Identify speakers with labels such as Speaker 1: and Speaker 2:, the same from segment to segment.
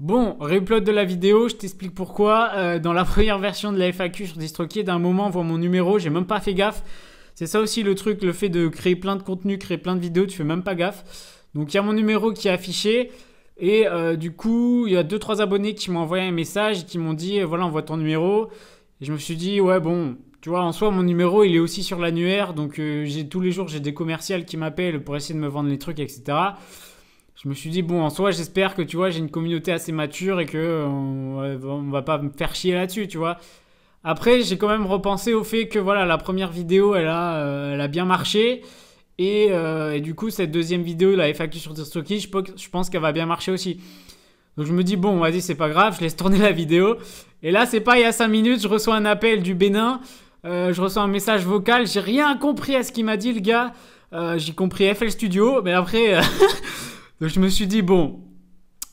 Speaker 1: Bon, réupload de la vidéo, je t'explique pourquoi. Euh, dans la première version de la FAQ sur DistroKid, d'un moment, on voit mon numéro, j'ai même pas fait gaffe. C'est ça aussi le truc, le fait de créer plein de contenu, créer plein de vidéos, tu fais même pas gaffe. Donc il y a mon numéro qui est affiché. Et euh, du coup, il y a 2-3 abonnés qui m'ont envoyé un message et qui m'ont dit euh, voilà, on voit ton numéro. Et je me suis dit ouais, bon, tu vois, en soi, mon numéro, il est aussi sur l'annuaire. Donc tous les jours, j'ai des commerciales qui m'appellent pour essayer de me vendre les trucs, etc je me suis dit, bon, en soi, j'espère que, tu vois, j'ai une communauté assez mature et que euh, on, va pas me faire chier là-dessus, tu vois. Après, j'ai quand même repensé au fait que, voilà, la première vidéo, elle a, euh, a bien marché. Euh, et, du coup, cette deuxième vidéo, la FAQ sur Tostoki, je, pense qu'elle va bien marcher aussi. Donc je me dis, bon, vas-y, c'est pas grave, je laisse tourner la vidéo. Et là, c'est pas il y a 5 minutes, je reçois un appel du Bénin, je reçois un message vocal, j'ai rien compris à ce qu'il m'a dit, le gars. j'ai compris FL Studio, mais après, Donc je me suis dit, bon,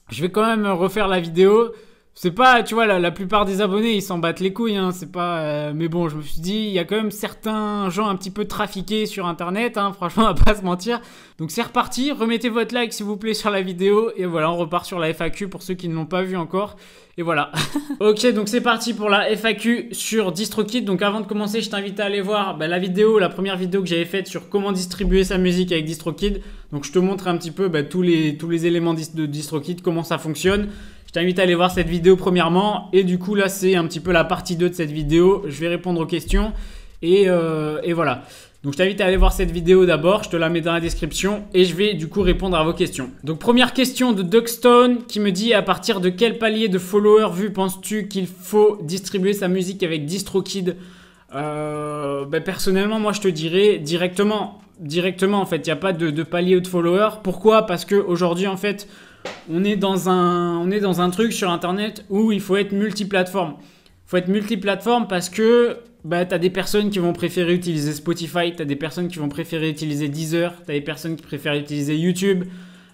Speaker 1: je vais quand même refaire la vidéo. C'est pas, tu vois, la, plupart des abonnés, ils s'en battent les couilles, hein, c'est pas... Euh, mais bon, je me suis dit, il y a quand même certains gens un petit peu trafiqués sur Internet, hein, franchement, à pas se mentir. Donc c'est reparti, remettez votre like, s'il vous plaît, sur la vidéo, et voilà, on repart sur la FAQ pour ceux qui ne l'ont pas vu encore. Et voilà. ok, donc c'est parti pour la FAQ sur DistroKid. Donc avant de commencer, je t'invite à aller voir bah, la vidéo, la première vidéo que j'avais faite sur comment distribuer sa musique avec DistroKid. Donc je te montre un petit peu bah, tous les éléments de DistroKid, comment ça fonctionne. Je t'invite à aller voir cette vidéo premièrement. Et du coup, là, c'est un petit peu la partie 2 de cette vidéo. Je vais répondre aux questions. Euh, et, voilà. Donc, je t'invite à aller voir cette vidéo d'abord. Je te la mets dans la description. Et je vais du coup répondre à vos questions. Donc, première question de Duckstone qui me dit à partir de quel palier de followers Vu penses-tu qu'il faut distribuer sa musique avec DistroKid euh, ben, personnellement, moi je te dirais directement, directement en fait, il n'y a pas de, palier de followers. Pourquoi Parce que en fait, on est, dans un, on est dans un truc sur Internet où il faut être multiplateforme. Il faut être multiplateforme parce que bah, tu as des personnes qui vont préférer utiliser Spotify, tu as des personnes qui vont préférer utiliser Deezer, tu as des personnes qui préfèrent utiliser YouTube,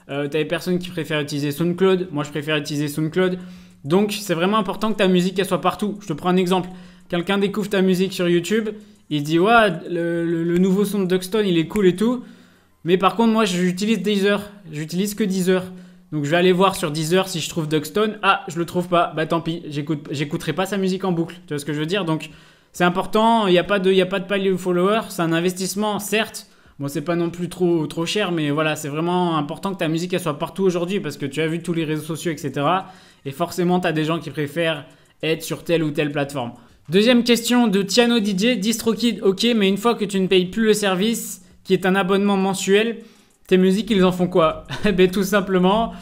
Speaker 1: euh, tu as des personnes qui préfèrent utiliser SoundCloud. Moi, je préfère utiliser SoundCloud. Donc, c'est vraiment important que ta musique, elle soit partout. Je te prends un exemple. Quelqu'un découvre ta musique sur YouTube, il dit Ouais, le, nouveau son de Duxton, il est cool et tout. Mais par contre, moi, j'utilise Deezer. J'utilise que Deezer. Donc je vais aller voir sur Deezer si je trouve Duckstone. Ah, je le trouve pas. Bah tant pis, j'écouterai pas sa musique en boucle. Tu vois ce que je veux dire Donc c'est important, il n'y a pas de, y a pas de follower. C'est un investissement, certes. Bon, c'est pas non plus trop, trop cher, mais voilà, c'est vraiment important que ta musique elle soit partout aujourd'hui parce que tu as vu tous les réseaux sociaux, etc. Et forcément, tu as des gens qui préfèrent être sur telle ou telle plateforme. Deuxième question de Tiano DJ, DistroKid, ok, mais une fois que tu ne payes plus le service, qui est un abonnement mensuel, tes musiques, ils en font quoi Ben tout simplement.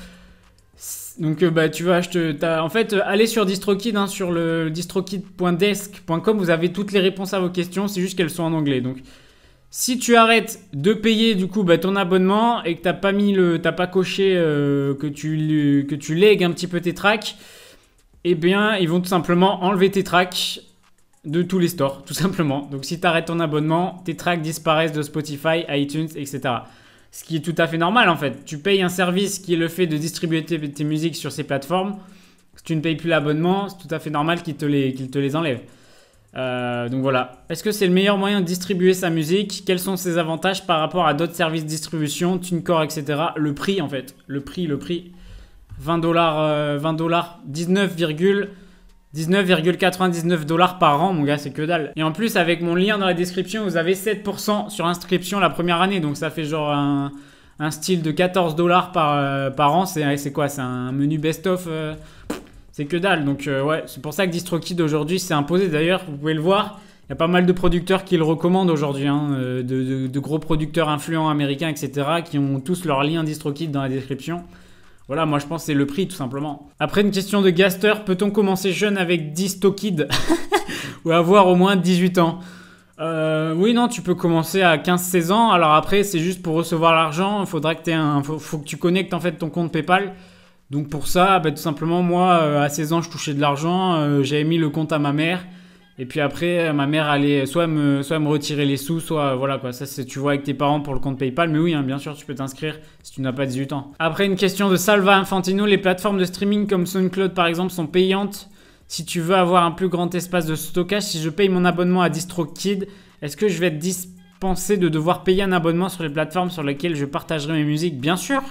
Speaker 1: Donc euh, bah tu vois, je te, en fait, euh, allez sur DistroKid, hein, sur le distrokid.desk.com, vous avez toutes les réponses à vos questions, c'est juste qu'elles sont en anglais. Donc si tu arrêtes de payer du coup bah, ton abonnement et que t'as pas mis le, t'as pas coché euh, que tu que tu lègues un petit peu tes tracks, eh bien ils vont tout simplement enlever tes tracks de tous les stores, tout simplement. Donc si tu arrêtes ton abonnement, tes tracks disparaissent de Spotify, iTunes, etc. Ce qui est tout à fait normal en fait. Tu payes un service qui est le fait de distribuer tes, musiques sur ces plateformes. Si tu ne payes plus l'abonnement, c'est tout à fait normal qu'il te les, enlève te les euh, donc voilà. Est-ce que c'est le meilleur moyen de distribuer sa musique Quels sont ses avantages par rapport à d'autres services de distribution, TuneCore, etc. Le prix en fait. Le prix, le prix. 20 dollars, 20 euh, dollars, 19, 19,99 dollars par an, mon gars, c'est que dalle. Et en plus, avec mon lien dans la description, vous avez 7% sur inscription la première année. Donc ça fait genre un, style de 14 dollars par, euh, an. C'est quoi C'est un menu best-of euh, C'est que dalle. Donc euh, ouais, c'est pour ça que DistroKid aujourd'hui c'est imposé. D'ailleurs, vous pouvez le voir. Il y a pas mal de producteurs qui le recommandent aujourd'hui, hein, de, de, gros producteurs influents américains, etc., qui ont tous leur lien DistroKid dans la description. Voilà, moi je pense que c'est le prix tout simplement. Après une question de Gaster, peut-on commencer jeune avec 10 Tokid ou avoir au moins 18 ans euh, oui, non, tu peux commencer à 15-16 ans. Alors après, c'est juste pour recevoir l'argent. Il faudra que, un, que tu connectes en fait ton compte PayPal. Donc pour ça, bah, tout simplement, moi, euh, à 16 ans, je touchais de l'argent. Euh, j'avais mis le compte à ma mère. Et puis après, euh, ma mère allait soit me, soit me retirer les sous, soit euh, voilà quoi. Ça, tu vois avec tes parents pour le compte PayPal. Mais oui, hein, bien sûr, tu peux t'inscrire si tu n'as pas 18 ans. Après, une question de Salva Infantino les plateformes de streaming comme SoundCloud par exemple sont payantes. Si tu veux avoir un plus grand espace de stockage, si je paye mon abonnement à DistroKid, est-ce que je vais être dispensé de devoir payer un abonnement sur les plateformes sur lesquelles je partagerai mes musiques Bien sûr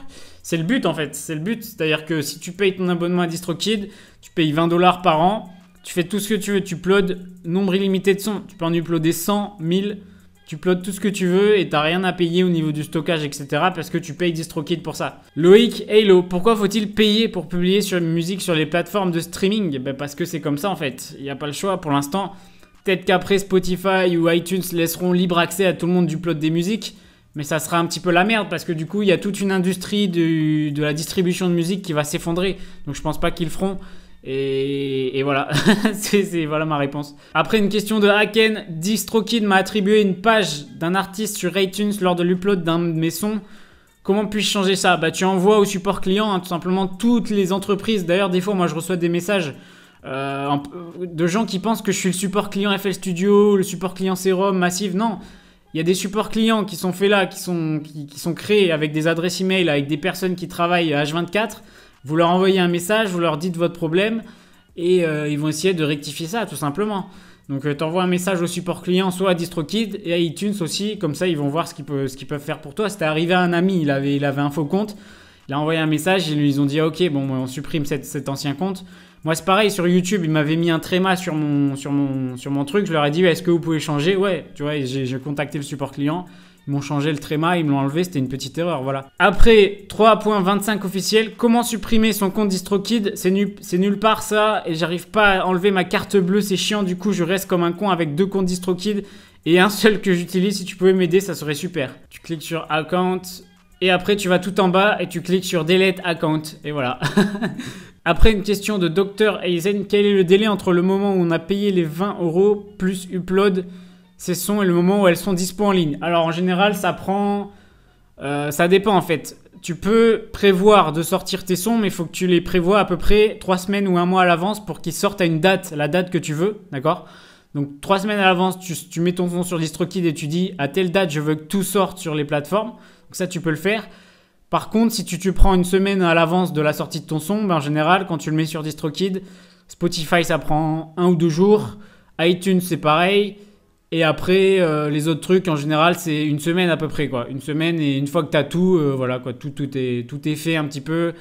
Speaker 1: C'est le but en fait, c'est le but. C'est-à-dire que si tu payes ton abonnement à DistroKid, tu payes 20 dollars par an tu fais tout ce que tu veux, tu uploads nombre illimité de sons. Tu peux en uploader 100, 1000, tu uploads tout ce que tu veux et t'as rien à payer au niveau du stockage, etc. parce que tu payes DistroKid pour ça. Loïc Halo, pourquoi faut-il payer pour publier sur musique sur les plateformes de streaming ben, Parce que c'est comme ça en fait. Il n'y a pas le choix pour l'instant. Peut-être qu'après Spotify ou iTunes laisseront libre accès à tout le monde du plot des musiques. Mais ça sera un petit peu la merde parce que du coup, il y a toute une industrie de, la distribution de musique qui va s'effondrer. Donc je pense pas qu'ils feront. Et, voilà, c'est voilà ma réponse. Après une question de Haken, DistroKid m'a attribué une page d'un artiste sur iTunes lors de l'upload d'un de mes sons. Comment puis-je changer ça Bah tu envoies au support client hein, tout simplement toutes les entreprises. D'ailleurs des fois moi je reçois des messages euh, de gens qui pensent que je suis le support client FL Studio, le support client Serum, Massive. Non, il y a des supports clients qui sont faits là, qui sont, qui, sont créés avec des adresses email, avec des personnes qui travaillent H24. Vous leur envoyez un message, vous leur dites votre problème et euh, ils vont essayer de rectifier ça tout simplement. Donc euh, tu envoies un message au support client, soit à DistroKid et à iTunes aussi, comme ça ils vont voir ce qu'ils peuvent, faire pour toi. C'était arrivé à un ami, il avait, il avait un faux compte, il a envoyé un message, ils lui ont dit ok bon on supprime cet ancien compte, moi, c'est pareil, sur YouTube, ils m'avaient mis un tréma sur mon, sur, mon, sur mon truc. Je leur ai dit, est-ce que vous pouvez changer Ouais, tu vois, j'ai contacté le support client. Ils m'ont changé le tréma, ils me l'ont enlevé, c'était une petite erreur, voilà. Après, 3.25 officiel, comment supprimer son compte DistroKid C'est nulle part ça, et j'arrive pas à enlever ma carte bleue, c'est chiant, du coup je reste comme un con avec deux comptes DistroKid et un seul que j'utilise, si tu pouvais m'aider, ça serait super. Tu cliques sur Account, et après tu vas tout en bas et tu cliques sur Delete Account, et voilà. Après une question de Dr Eisen, quel est le délai entre le moment où on a payé les 20 euros plus upload ces sons et le moment où elles sont dispo en ligne Alors en général, ça prend. Euh, ça dépend en fait. Tu peux prévoir de sortir tes sons, mais il faut que tu les prévois à peu près 3 semaines ou un mois à l'avance pour qu'ils sortent à une date, la date que tu veux, d'accord Donc 3 semaines à l'avance, tu, tu, mets ton son sur DistroKid et tu dis à telle date, je veux que tout sorte sur les plateformes. Donc ça, tu peux le faire. Par contre, si tu, prends une semaine à l'avance de la sortie de ton son, ben, en général, quand tu le mets sur DistroKid, Spotify, ça prend un ou deux jours. iTunes, c'est pareil. Et après, euh, les autres trucs, en général, c'est une semaine à peu près, quoi. Une semaine, et une fois que as tout, euh, voilà, quoi, tout, tout, est, tout est fait un petit peu.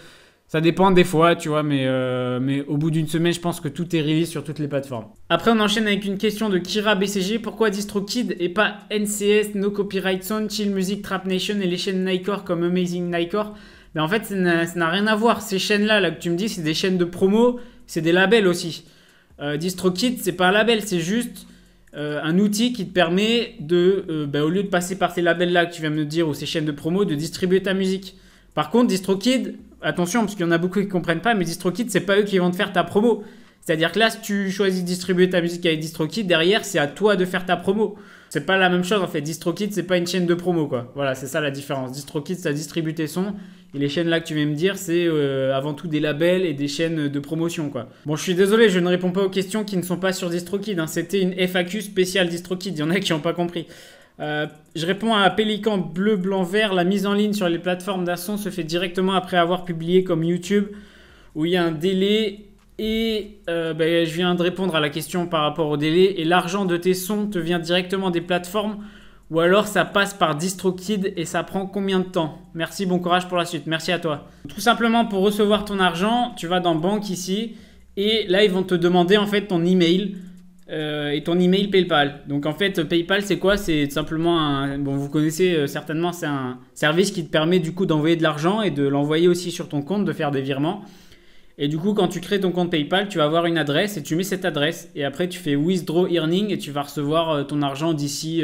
Speaker 1: Ça dépend des fois, tu vois, mais, euh, mais au bout d'une semaine, je pense que tout est release sur toutes les plateformes. Après, on enchaîne avec une question de Kira BCG. Pourquoi DistroKid et pas NCS, No Copyright Sound Chill Music, Trap Nation et les chaînes Nycore comme Amazing Nycore Mais ben, en fait, ça n'a rien à voir. Ces chaînes-là, là, que tu me dis, c'est des chaînes de promo, c'est des labels aussi. Euh, DistroKid, c'est pas un label, c'est juste euh, un outil qui te permet de, euh, ben, au lieu de passer par ces labels-là que tu viens de me dire ou ces chaînes de promo, de distribuer ta musique. Par contre, DistroKid, attention, parce qu'il y en a beaucoup qui comprennent pas, mais DistroKid, c'est pas eux qui vont te faire ta promo. C'est-à-dire que là, si tu choisis de distribuer ta musique avec DistroKid, derrière, c'est à toi de faire ta promo. C'est pas la même chose en fait. DistroKid, c'est pas une chaîne de promo quoi. Voilà, c'est ça la différence. DistroKid, ça distribue tes sons. Et les chaînes là que tu viens me dire, c'est euh, avant tout des labels et des chaînes de promotion quoi. Bon, je suis désolé, je ne réponds pas aux questions qui ne sont pas sur DistroKid. Hein. C'était une FAQ spéciale DistroKid. Il y en a qui n'ont pas compris. Euh, je réponds à Pélican bleu, blanc, vert. La mise en ligne sur les plateformes son se fait directement après avoir publié comme YouTube, où il y a un délai. Et euh, ben, je viens de répondre à la question par rapport au délai. Et l'argent de tes sons te vient directement des plateformes, ou alors ça passe par DistroKid et ça prend combien de temps Merci, bon courage pour la suite. Merci à toi. Tout simplement pour recevoir ton argent, tu vas dans banque ici, et là ils vont te demander en fait ton email. Euh, et ton email PayPal. Donc en fait, PayPal, c'est quoi C'est simplement un. Bon, vous connaissez euh, certainement, c'est un service qui te permet du coup d'envoyer de l'argent et de l'envoyer aussi sur ton compte, de faire des virements. Et du coup, quand tu crées ton compte PayPal, tu vas avoir une adresse et tu mets cette adresse. Et après, tu fais withdraw earning et tu vas recevoir euh, ton argent d'ici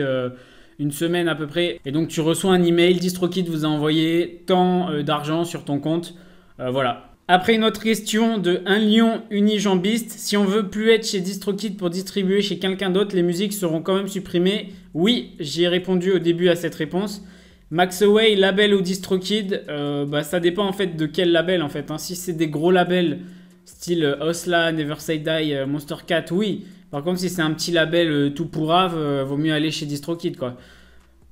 Speaker 1: une semaine à peu près. Et donc, tu reçois un email DistroKid vous a envoyé tant d'argent sur ton compte. voilà. Après une autre question de un lion unijambiste, si on veut plus être chez DistroKid pour distribuer chez quelqu'un d'autre, les musiques seront quand même supprimées Oui, j'ai répondu au début à cette réponse. Maxaway, label ou DistroKid, euh, bah, ça dépend en fait de quel label en fait. Hein. Si c'est des gros labels, style euh, Osla, Never Say Die, euh, Monster Cat, oui. Par contre, si c'est un petit label tout pourrave, vaut mieux aller chez DistroKid quoi.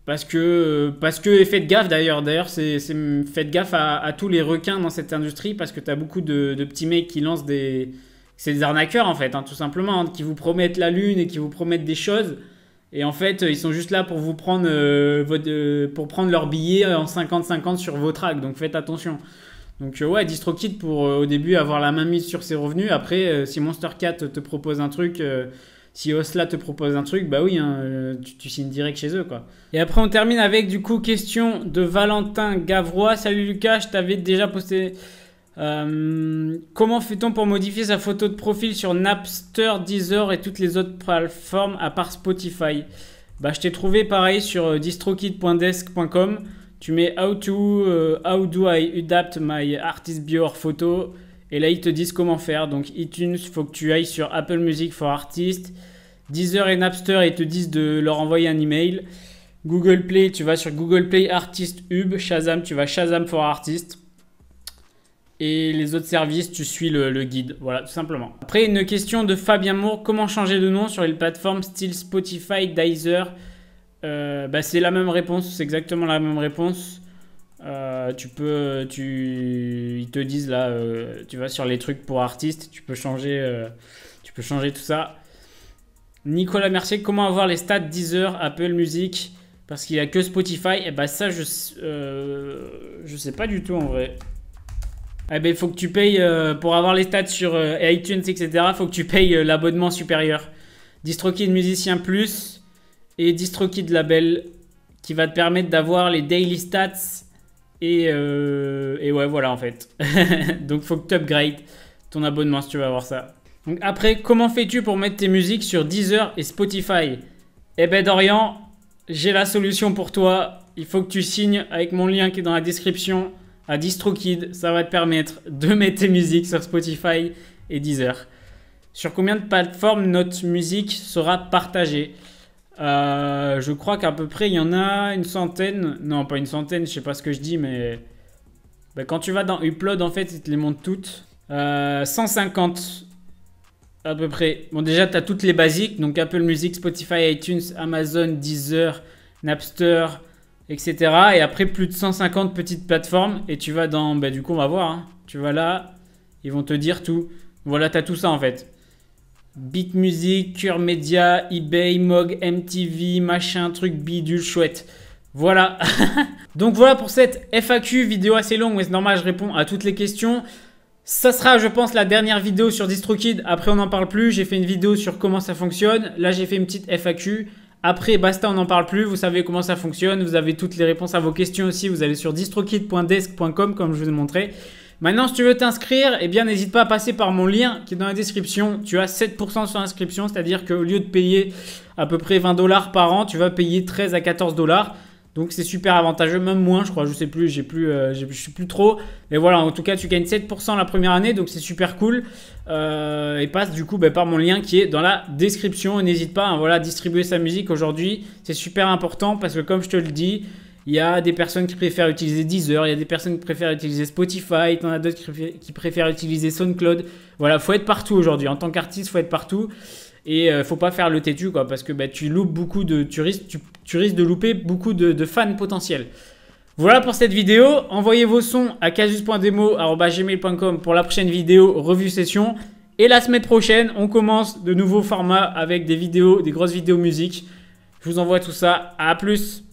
Speaker 1: Parce que, euh, parce que et faites gaffe d'ailleurs, d'ailleurs c'est, faites gaffe à, tous les requins dans cette industrie parce que t'as beaucoup de, petits mecs qui lancent des... C'est des arnaqueurs en fait, hein, tout simplement, qui vous promettent la lune et qui vous promettent des choses. Et en fait, ils sont juste là pour vous prendre, euh, votre, euh, pour prendre leur billet en 50-50 sur vos tracks, donc faites attention. Donc ouais, DistroKid pour au début avoir la main mise sur ses revenus. Après, si Monster Cat te propose un truc si Osla te propose un truc, bah oui, hein, euh, tu, signes direct chez eux. quoi. Et après, on termine avec du coup, question de Valentin Gavrois. Salut Lucas, je t'avais déjà posté. Euh, comment fait-on pour modifier sa photo de profil sur Napster, Deezer et toutes les autres plateformes à part Spotify bah, Je t'ai trouvé pareil sur euh, distrokid.desk.com. Tu mets how to, how do I adapt my artist bio or photo et là, ils te disent comment faire. Donc, iTunes, il faut que tu ailles sur Apple Music for Artists. Deezer et Napster, ils te disent de leur envoyer un email. Google Play, tu vas sur Google Play Artist Hub. Shazam, tu vas Shazam for Artists. Et les autres services, tu suis le, guide. Voilà, tout simplement. Après, une question de Fabien Moore. Comment changer de nom sur les plateformes style Spotify, Deezer euh, bah, C'est la même réponse. C'est exactement la même réponse. Euh, tu peux, tu, ils te disent là, euh, tu vas sur les trucs pour artistes, tu peux changer, euh, tu peux changer tout ça. Nicolas Mercier, comment avoir les stats Deezer, Apple Music, parce qu'il n'y a que Spotify. Et eh bah ben, ça, je, je sais pas du tout en vrai. Eh ben, faut que tu payes pour avoir les stats sur iTunes, etc. Faut que tu payes l'abonnement supérieur. DistroKid Musicien Plus et DistroKid Label qui va te permettre d'avoir les daily stats euh, et, ouais, voilà en fait. Donc faut que tu upgrades ton abonnement si tu veux avoir ça. Donc après, comment fais-tu pour mettre tes musiques sur Deezer et Spotify Eh ben Dorian, j'ai la solution pour toi. Il faut que tu signes avec mon lien qui est dans la description à DistroKid. Ça va te permettre de mettre tes musiques sur Spotify et Deezer. Sur combien de plateformes notre musique sera partagée euh, je crois qu'à peu près il y en a une centaine. Non, pas une centaine, je sais pas ce que je dis, mais. Bah, quand tu vas dans Upload, en fait, ils te les montrent toutes. 150 euh, à peu près. Bon, déjà, tu as toutes les basiques, donc Apple Music, Spotify, iTunes, Amazon, Deezer, Napster, etc. Et après, plus de 150 petites plateformes. Et tu vas dans. Bah, du coup, on va voir. Hein. Tu vas là, ils vont te dire tout. Voilà, tu as tout ça en fait. Beat Music, Cure Media, eBay, Mog, MTV, machin, truc bidule chouette. Voilà. Donc voilà pour cette FAQ vidéo assez longue, mais c'est normal, je réponds à toutes les questions. Ça sera, je pense, la dernière vidéo sur DistroKid. Après, on n'en parle plus. J'ai fait une vidéo sur comment ça fonctionne. Là, j'ai fait une petite FAQ. Après, basta, on n'en parle plus. Vous savez comment ça fonctionne. Vous avez toutes les réponses à vos questions aussi. Vous allez sur distrokid.desk.com, comme je vous ai montré. Maintenant, si tu veux t'inscrire, eh bien, n'hésite pas à passer par mon lien qui est dans la description. Tu as 7% sur l'inscription, c'est-à-dire qu'au lieu de payer à peu près 20 dollars par an, tu vas payer 13 à 14 dollars. Donc c'est super avantageux, même moins, je crois, je sais plus, j'ai plus, euh, suis plus trop. Mais voilà, en tout cas, tu gagnes 7% la première année, donc c'est super cool. Euh, et passe du coup ben, par mon lien qui est dans la description. et N'hésite pas, hein, voilà, à distribuer sa musique aujourd'hui, c'est super important parce que comme je te le dis, il y a des personnes qui préfèrent utiliser Deezer, il y a des personnes qui préfèrent utiliser Spotify, il y en a d'autres qui préfèrent utiliser SoundCloud. Voilà, faut être partout aujourd'hui. En tant qu'artiste, faut être partout. Et euh, faut pas faire le têtu, quoi, parce que bah, tu loupes beaucoup de. touristes, risques, tu, risques de louper beaucoup de, fans potentiels. Voilà pour cette vidéo. Envoyez vos sons à casus.demo.gmail.com pour la prochaine vidéo revue session. Et la semaine prochaine, on commence de nouveaux formats avec des vidéos, des grosses vidéos musique. Je vous envoie tout ça. À plus!